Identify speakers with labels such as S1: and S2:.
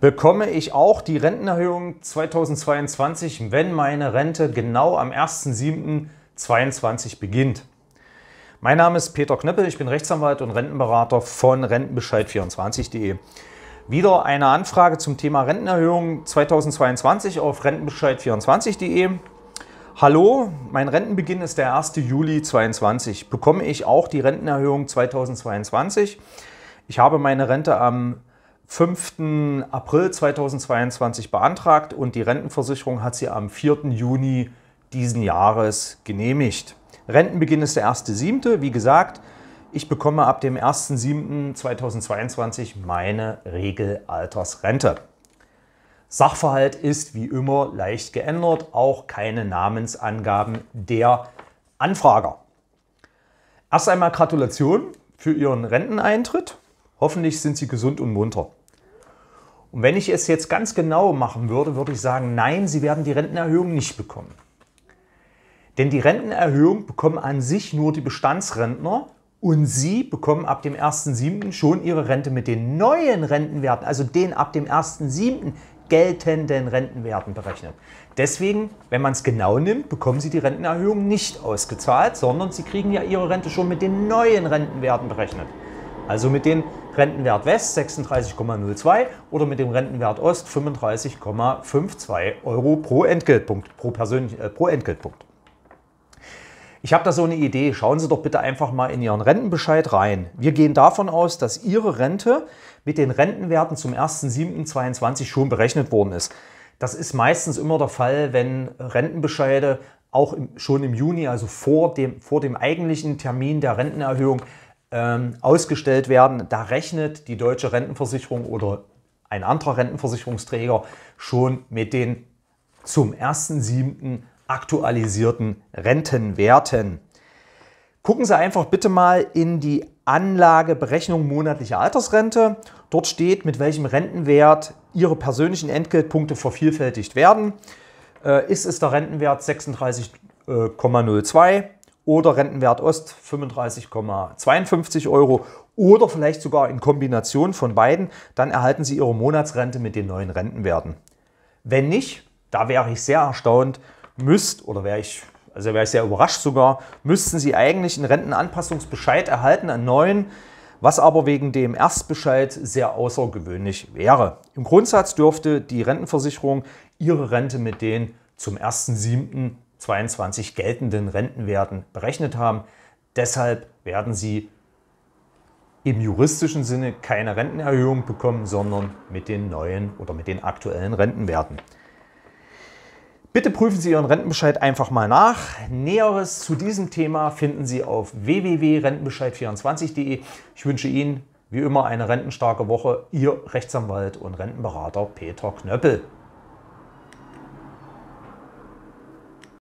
S1: Bekomme ich auch die Rentenerhöhung 2022, wenn meine Rente genau am 1.7.22 beginnt? Mein Name ist Peter Knöppel, ich bin Rechtsanwalt und Rentenberater von Rentenbescheid24.de. Wieder eine Anfrage zum Thema Rentenerhöhung 2022 auf rentenbescheid24.de. Hallo, mein Rentenbeginn ist der 1. Juli 2022. Bekomme ich auch die Rentenerhöhung 2022? Ich habe meine Rente am 5. April 2022 beantragt und die Rentenversicherung hat sie am 4. Juni diesen Jahres genehmigt. Rentenbeginn ist der 1.7. Wie gesagt, ich bekomme ab dem 1.7.2022 meine Regelaltersrente. Sachverhalt ist wie immer leicht geändert, auch keine Namensangaben der Anfrager. Erst einmal Gratulation für Ihren Renteneintritt. Hoffentlich sind Sie gesund und munter. Und wenn ich es jetzt ganz genau machen würde, würde ich sagen, nein, Sie werden die Rentenerhöhung nicht bekommen. Denn die Rentenerhöhung bekommen an sich nur die Bestandsrentner und Sie bekommen ab dem 1.7. schon Ihre Rente mit den neuen Rentenwerten, also den ab dem 1.7. geltenden Rentenwerten berechnet. Deswegen, wenn man es genau nimmt, bekommen Sie die Rentenerhöhung nicht ausgezahlt, sondern Sie kriegen ja Ihre Rente schon mit den neuen Rentenwerten berechnet. Also mit den Rentenwert West 36,02 oder mit dem Rentenwert Ost 35,52 Euro pro Entgeltpunkt, pro, persönlich, äh, pro Entgeltpunkt. Ich habe da so eine Idee. Schauen Sie doch bitte einfach mal in Ihren Rentenbescheid rein. Wir gehen davon aus, dass Ihre Rente mit den Rentenwerten zum 1.7.22 schon berechnet worden ist. Das ist meistens immer der Fall, wenn Rentenbescheide auch im, schon im Juni, also vor dem, vor dem eigentlichen Termin der Rentenerhöhung, ähm, ausgestellt werden. Da rechnet die deutsche Rentenversicherung oder ein anderer Rentenversicherungsträger schon mit den zum 1.7. aktualisierten Rentenwerten. Gucken Sie einfach bitte mal in die Anlageberechnung monatlicher Altersrente. Dort steht, mit welchem Rentenwert Ihre persönlichen Entgeltpunkte vervielfältigt werden. Äh, ist es der Rentenwert 36,02? oder Rentenwert Ost 35,52 Euro oder vielleicht sogar in Kombination von beiden, dann erhalten Sie Ihre Monatsrente mit den neuen Rentenwerten. Wenn nicht, da wäre ich sehr erstaunt, müsst oder wäre ich, also wäre ich sehr überrascht sogar, müssten Sie eigentlich einen Rentenanpassungsbescheid erhalten, einen neuen, was aber wegen dem Erstbescheid sehr außergewöhnlich wäre. Im Grundsatz dürfte die Rentenversicherung ihre Rente mit den zum 1.7. 22 geltenden Rentenwerten berechnet haben. Deshalb werden sie im juristischen Sinne keine Rentenerhöhung bekommen, sondern mit den neuen oder mit den aktuellen Rentenwerten. Bitte prüfen Sie Ihren Rentenbescheid einfach mal nach. Näheres zu diesem Thema finden Sie auf www.rentenbescheid24.de. Ich wünsche Ihnen wie immer eine rentenstarke Woche. Ihr Rechtsanwalt und Rentenberater Peter Knöppel.